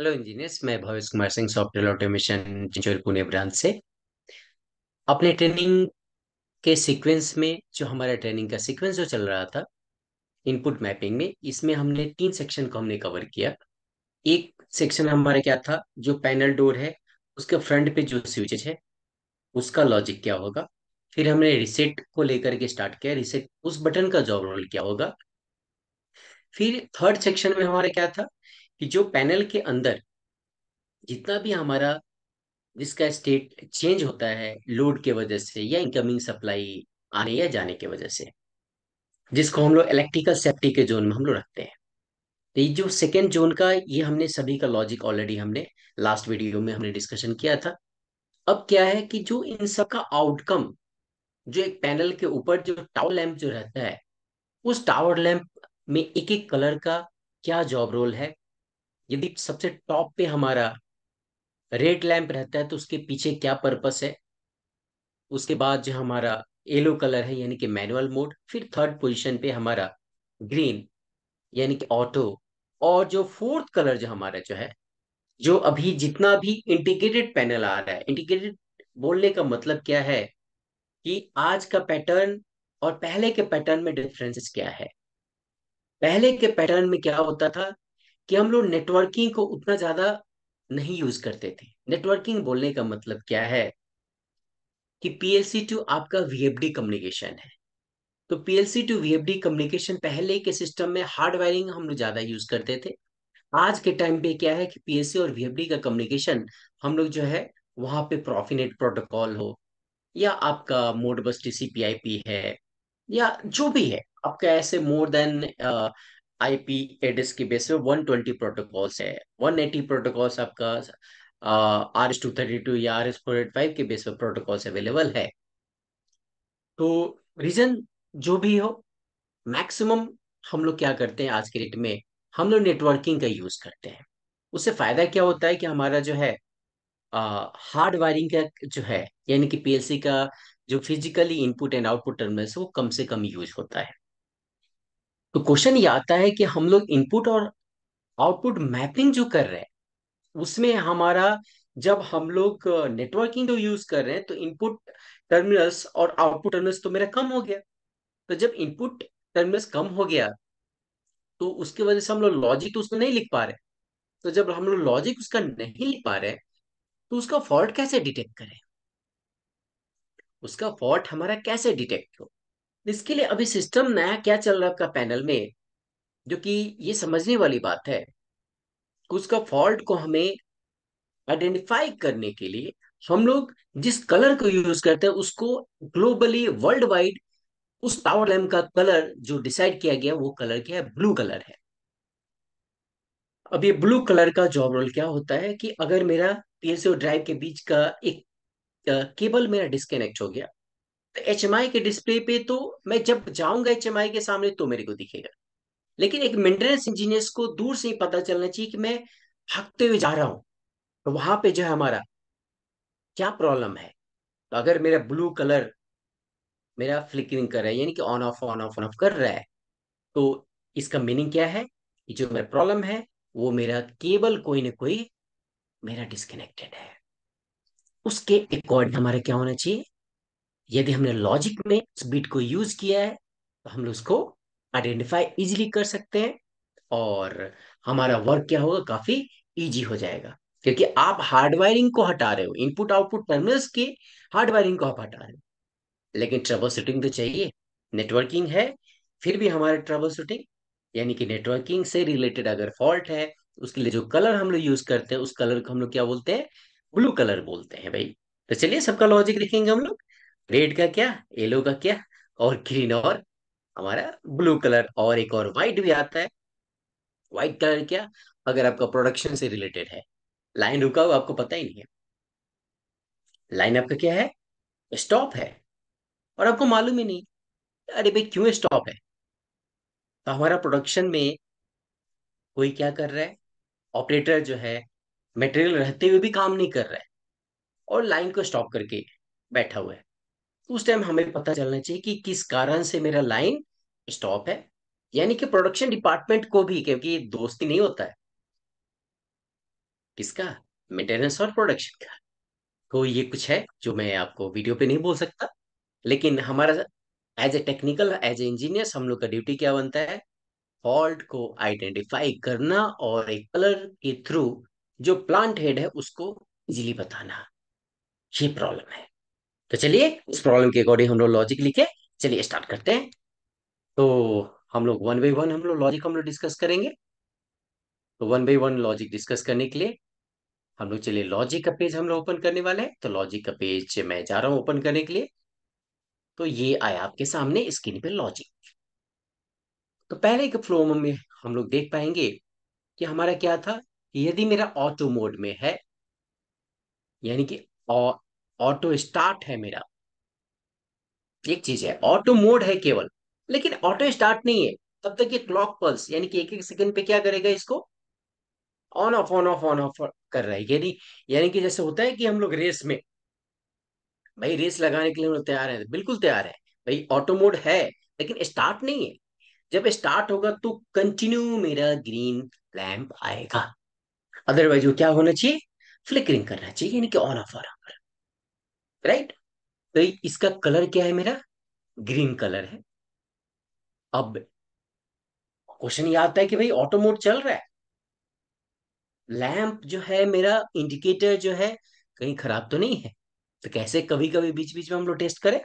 hello engineers मैं Bhavesh Kumar Singh software automation Chinchol Pune branch से अपने ट्रेनिंग के सीक्वेंस में जो हमारा ट्रेनिंग का सीक्वेंस जो चल रहा था इनपुट मैपिंग में इसमें हमने तीन सेक्शन को हमने कवर किया एक सेक्शन हमारा क्या था जो पैनल डोर है उसके फ्रंट पे जो स्विचेज है उसका लॉजिक क्या होगा फिर हमने रिसेट को लेकर के स्टार्ट किया रिसेट उस बटन का जॉब रोल क्या होगा फिर थर्ड सेक्शन में हमारा क्या था कि जो पैनल के अंदर जितना भी हमारा जिसका स्टेट चेंज होता है लोड के वजह से या इनकमिंग सप्लाई आने या जाने के वजह से जिसको हम लोग इलेक्ट्रिकल सेफ्टी के जोन में हम लोग रखते हैं तो ये जो सेकेंड जोन का ये हमने सभी का लॉजिक ऑलरेडी हमने लास्ट वीडियो में हमने डिस्कशन किया था अब क्या है कि जो इन सब का आउटकम जो एक पैनल के ऊपर जो टावर लैंप जो रहता है उस टावर लैंप में एक एक कलर का क्या जॉब रोल है यदि सबसे टॉप पे हमारा रेड लैम्प रहता है तो उसके पीछे क्या पर्पस है उसके बाद जो हमारा येलो कलर है यानी कि मैनुअल मोड फिर थर्ड पोजीशन पे हमारा ग्रीन यानी कि ऑटो और जो फोर्थ कलर जो हमारा जो है जो अभी जितना भी इंटीग्रेटेड पैनल आ रहा है इंटीग्रेटेड बोलने का मतलब क्या है कि आज का पैटर्न और पहले के पैटर्न में डिफरेंसेस क्या है पहले के पैटर्न में क्या होता था कि हम लोग नेटवर्किंग को उतना ज्यादा नहीं यूज करते थे नेटवर्किंग बोलने का मतलब क्या है कि पीएलसी टू आपका वीएफडी कम्युनिकेशन है तो पीएलसी टू वीएफडी कम्युनिकेशन पहले के सिस्टम में हार्ड वायरिंग हम लोग ज्यादा यूज करते थे आज के टाइम पे क्या है कि पीएससी और वीएफडी का कम्युनिकेशन हम लोग जो है वहां पे प्रोफिनेट प्रोटोकॉल हो या आपका मोड बस टीसीपीआईपी है या जो भी है आपका ऐसे मोर देन आईपी एड्रेस के बेस पे 120 प्रोटोकॉल्स है 180 प्रोटोकॉल्स आपका R S two thirty two या R S four eight five के बेस पर प्रोटोकॉल्स अवेलेबल है तो रीजन जो भी हो मैक्सिमम हम लोग क्या करते हैं आज के डेट में हम लोग नेटवर्किंग का यूज करते हैं उससे फायदा क्या होता है कि हमारा जो है हार्ड वायरिंग का जो है यानी कि पीएलसी का जो physically input and output terminals वो कम से कम यूज होता है तो क्वेश्चन ये आता है कि हम लोग इनपुट और आउटपुट मैपिंग जो कर रहे हैं उसमें हमारा जब हम लोग नेटवर्किंग जो यूज कर रहे हैं तो इनपुट टर्मिनल्स और आउटपुट टर्मिनल्स तो मेरा कम हो गया तो जब इनपुट टर्मिनल्स कम हो गया तो उसकी वजह से हम लोग लॉजिक तो उसको नहीं लिख पा रहे तो जब हम लोग लॉजिक उसका नहीं लिख पा रहे तो उसका फॉल्ट कैसे डिटेक्ट करें उसका फॉल्ट हमारा कैसे डिटेक्ट हो इसके लिए अभी सिस्टम नया क्या चल रहा है पैनल में जो कि ये समझने वाली बात है उसका फॉल्ट को हमें आइडेंटिफाई करने के लिए हम लोग जिस कलर को यूज करते हैं उसको ग्लोबली वर्ल्ड वाइड उस पावर लैम्प का कलर जो डिसाइड किया गया वो कलर क्या है ब्लू कलर है अब ये ब्लू कलर का जॉब रोल क्या होता है कि अगर मेरा पीएसओ ड्राइव के बीच का एक केबल मेरा डिस्कनेक्ट हो गया तो एच के डिस्प्ले पे तो मैं जब जाऊंगा एच के सामने तो मेरे को दिखेगा लेकिन एक मेंटेनेंस इंजीनियर्स को दूर से ही पता चलना चाहिए कि मैं हकते हुए जा रहा हूं तो वहां पे जो है हमारा क्या प्रॉब्लम है तो अगर मेरा ब्लू कलर मेरा फ्लिकरिंग कर रहा है यानी कि on off on off on off कर रहा है तो इसका मीनिंग क्या है कि जो मेरा प्रॉब्लम है वो मेरा केबल कोई ना कोई मेरा डिस्कनेक्टेड है उसके अकॉर्डिंग हमारा क्या होना चाहिए यदि हमने लॉजिक में उस बिट को यूज किया है तो हम लोग उसको आइडेंटिफाई इजिली कर सकते हैं और हमारा वर्क क्या होगा काफी इजी हो जाएगा क्योंकि आप वायरिंग को हटा रहे हो इनपुट आउटपुट टर्मिनल्स के वायरिंग को आप हटा रहे हो लेकिन ट्रबल शूटिंग तो चाहिए नेटवर्किंग है फिर भी हमारे ट्रबल शूटिंग यानी कि नेटवर्किंग से रिलेटेड अगर फॉल्ट है तो उसके लिए जो कलर हम लोग यूज करते हैं उस कलर को हम लोग क्या बोलते हैं ब्लू कलर बोलते हैं भाई तो चलिए सबका लॉजिक लिखेंगे हम लोग रेड का क्या येलो का क्या और ग्रीन और हमारा ब्लू कलर और एक और व्हाइट भी आता है व्हाइट कलर क्या अगर आपका प्रोडक्शन से रिलेटेड है लाइन रुका हुआ आपको पता ही नहीं है लाइन आपका क्या है स्टॉप है और आपको मालूम ही नहीं अरे भाई क्यों स्टॉप है तो हमारा प्रोडक्शन में कोई क्या कर रहा है ऑपरेटर जो है मटेरियल रहते हुए भी काम नहीं कर रहा है और लाइन को स्टॉप करके बैठा हुआ है तो उस टाइम हमें पता चलना चाहिए कि किस कारण से मेरा लाइन स्टॉप है यानी कि प्रोडक्शन डिपार्टमेंट को भी क्योंकि दोस्ती नहीं होता है किसका मेंटेनेंस और प्रोडक्शन का तो ये कुछ है जो मैं आपको वीडियो पे नहीं बोल सकता लेकिन हमारा as a technical as a engineer हम लोग का ड्यूटी क्या बनता है फॉल्ट को आइडेंटिफाई करना और एक कलर के थ्रू जो प्लांट हेड है उसको इजिली बताना ये प्रॉब्लम है तो चलिए इस प्रॉब्लम के अकॉर्डिंग हम लोग लॉजिक लिखे चलिए स्टार्ट करते हैं तो हम लोग वन बाई वन हम लोग लॉजिक हम लोग डिस्कस करेंगे तो one by one logic discuss करने के लिए हम लोग चलिए लॉजिक का पेज हम लोग ओपन करने वाले हैं तो लॉजिक का पेज मैं जा रहा हूँ ओपन करने के लिए तो ये आया आपके सामने स्क्रीन पे लॉजिक तो पहले के फ्लो में हम लोग देख पाएंगे कि हमारा क्या था यदि मेरा ऑटो मोड में है यानी कि ऑटो स्टार्ट है मेरा एक चीज है ऑटो मोड है केवल लेकिन ऑटो स्टार्ट नहीं है तब तक ये क्लॉक पल्स यानी कि एक एक सेकंड पे क्या करेगा इसको on off on off on off कर रहा है यानी यानी कि जैसे होता है कि हम लोग रेस में भाई रेस लगाने के लिए हम लोग तैयार है बिल्कुल तैयार है भाई ऑटो मोड है लेकिन स्टार्ट नहीं है जब स्टार्ट होगा तो कंटिन्यू मेरा ग्रीन लैम्प आएगा अदरवाइज वो क्या होना चाहिए फ्लिकरिंग करना चाहिए यानी कि on off on off right तो इसका कलर क्या है मेरा ग्रीन कलर है अब क्वेश्चन ये आता है कि भाई ऑटो मोड चल रहा है लैंप जो है मेरा इंडिकेटर जो है कहीं खराब तो नहीं है तो कैसे कभी कभी बीच बीच में हम लोग टेस्ट करें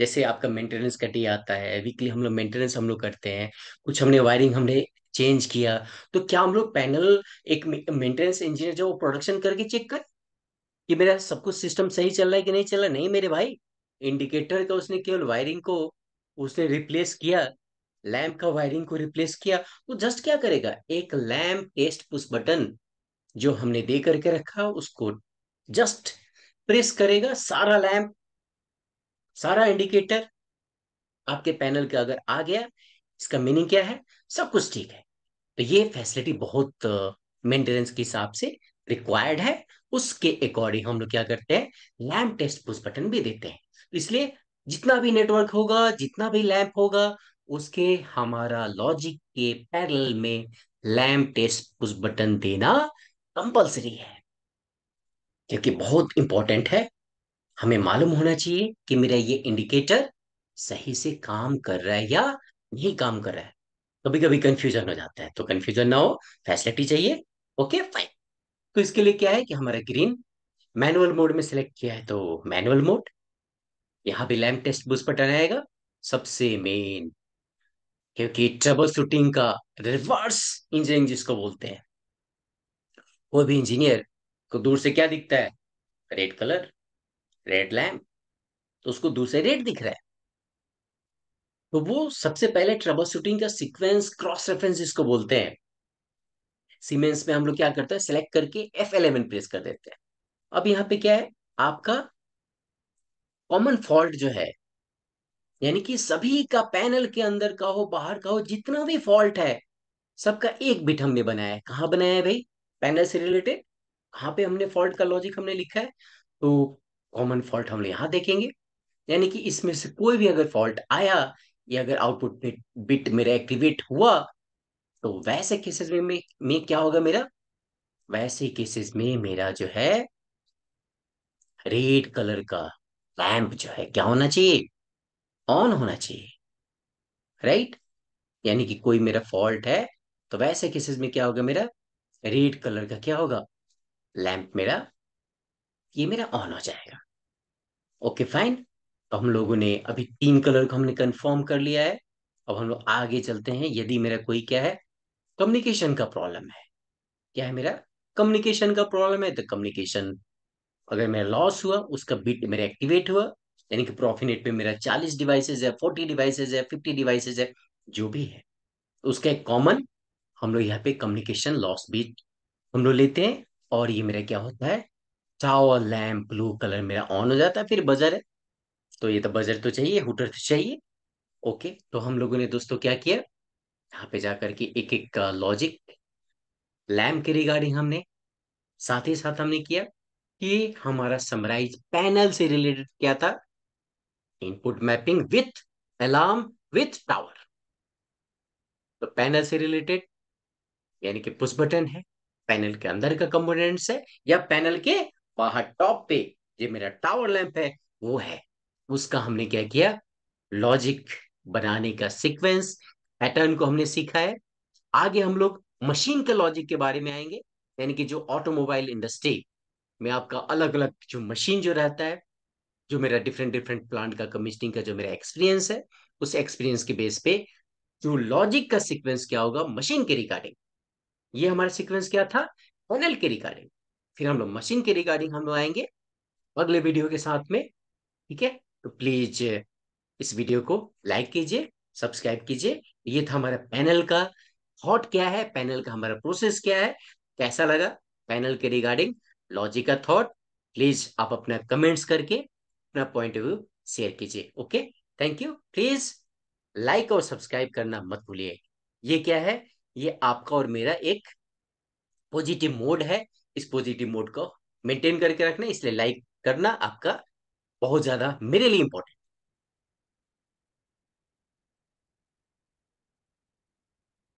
जैसे आपका मेंटेनेंस का डे आता है वीकली हम लोग मेंटेनेंस हम लोग करते हैं कुछ हमने वायरिंग हमने चेंज किया तो क्या हम लोग पैनल एक मेंटेनेंस इंजीनियर जो प्रोडक्शन करके चेक करें कि मेरा सब कुछ सिस्टम सही चल रहा है कि नहीं चल रहा नहीं मेरे भाई इंडिकेटर का उसने केवल वायरिंग को उसने रिप्लेस किया लैम्प का वायरिंग को रिप्लेस किया तो जस्ट क्या करेगा एक लैम्प टेस्ट पुश बटन जो हमने दे करके रखा उसको जस्ट प्रेस करेगा सारा लैम्प सारा इंडिकेटर आपके पैनल का अगर आ गया इसका मीनिंग क्या है सब कुछ ठीक है तो ये फैसिलिटी बहुत मेंटेनेंस के हिसाब से रिक्वायर्ड है उसके अकॉर्डिंग हम लोग क्या करते हैं लैम्प टेस्ट पुश बटन भी देते हैं तो इसलिए जितना भी नेटवर्क होगा जितना भी लैम्प होगा उसके हमारा लॉजिक के पैरल में लैम्प टेस्ट पुश बटन देना कंपलसरी है क्योंकि बहुत इंपॉर्टेंट है हमें मालूम होना चाहिए कि मेरा ये इंडिकेटर सही से काम कर रहा है या नहीं काम कर रहा है कभी कभी कंफ्यूजन हो जाता है तो कंफ्यूजन ना हो फैसिलिटी चाहिए ओके फाइन तो इसके लिए क्या है कि हमारा ग्रीन मैनुअल मोड में सिलेक्ट किया है तो मैनुअल मोड यहाँ भी लैम्प टेस्ट बूस्ट बटन आएगा सबसे मेन क्योंकि ट्रबल शूटिंग का रिवर्स इंजीनियरिंग जिसको बोलते हैं वो भी इंजीनियर को दूर से क्या दिखता है रेड कलर रेड लैम्प तो उसको दूर से रेड दिख रहा है तो वो सबसे पहले ट्रबल शूटिंग का सीक्वेंस क्रॉस रेफरेंस जिसको बोलते हैं सीमेंस में हम लोग क्या करते हैं सिलेक्ट करके एफ एलेवन प्रेस कर देते हैं अब यहाँ पे क्या है आपका कॉमन फॉल्ट जो है यानी कि सभी का पैनल के अंदर का हो बाहर का हो जितना भी फॉल्ट है सबका एक बिट हमने बनाया है कहाँ बनाया है भाई पैनल से रिलेटेड कहाँ पे हमने फॉल्ट का लॉजिक हमने लिखा है तो कॉमन फॉल्ट हम यहाँ देखेंगे यानी कि इसमें से कोई भी अगर फॉल्ट आया या अगर आउटपुट बिट मेरा एक्टिवेट हुआ तो वैसे केसेस में, में में क्या होगा मेरा वैसे केसेस में मेरा जो है रेड कलर का लैंप जो है क्या होना चाहिए ऑन होना चाहिए राइट यानी कि कोई मेरा फॉल्ट है तो वैसे केसेस में क्या होगा मेरा रेड कलर का क्या होगा लैंप मेरा ये मेरा ऑन हो जाएगा ओके फाइन तो हम लोगों ने अभी तीन कलर को हमने कंफर्म कर लिया है अब हम लोग आगे चलते हैं यदि मेरा कोई क्या है कम्युनिकेशन का प्रॉब्लम है क्या है मेरा कम्युनिकेशन का प्रॉब्लम है तो कम्युनिकेशन अगर मेरा लॉस हुआ उसका बिट मेरा एक्टिवेट हुआ यानी कि प्रोफिनेट पे मेरा चालीस डिवाइसेज है फोर्टी डिवाइसेज है फिफ्टी डिवाइसेज है जो भी है उसका एक कॉमन हम लोग यहाँ पे कम्युनिकेशन लॉस भी हम लोग लेते हैं और ये मेरा क्या होता है चावल लैम्प ब्लू कलर मेरा ऑन हो जाता है फिर बजर है तो ये तो बजर तो चाहिए हुटर तो चाहिए ओके तो हम लोगों ने दोस्तों क्या किया यहाँ पे जाकर के एक एक लॉजिक लैम्प के रिगार्डिंग हमने साथ ही साथ हमने किया कि हमारा समराइज पैनल से रिलेटेड क्या था input mapping with alarm with tower तो पैनल से रिलेटेड यानी कि पुश बटन है पैनल के अंदर का कंपोनेंट्स है या पैनल के बाहर टॉप पे जो मेरा टावर लैंप है वो है उसका हमने क्या किया लॉजिक बनाने का सीक्वेंस पैटर्न को हमने सीखा है आगे हम लोग मशीन के लॉजिक के बारे में आएंगे यानी कि जो ऑटोमोबाइल इंडस्ट्री में आपका अलग अलग जो मशीन जो रहता है जो मेरा डिफरेंट डिफरेंट प्लांट का कमीशनिंग का जो मेरा एक्सपीरियंस है उस एक्सपीरियंस के बेस पे जो लॉजिक का सीक्वेंस क्या होगा मशीन के रिगार्डिंग ये हमारा सीक्वेंस क्या था पैनल के रिगार्डिंग फिर हम लोग मशीन के रिगार्डिंग हम लोग आएंगे अगले वीडियो के साथ में ठीक है तो प्लीज इस वीडियो को लाइक कीजिए सब्सक्राइब कीजिए ये था हमारा पैनल का थॉट क्या है पैनल का हमारा प्रोसेस क्या है कैसा लगा पैनल के रिगार्डिंग लॉजिक का थॉट प्लीज आप अपना कमेंट्स करके अपना पॉइंट ऑफ व्यू शेयर कीजिए okay thank you please like और सब्सक्राइब करना मत भूलिए ये क्या है ये आपका और मेरा एक पॉजिटिव मोड है इस पॉजिटिव मोड को मेंटेन करके रखना इसलिए लाइक करना आपका बहुत ज्यादा मेरे लिए इंपॉर्टेंट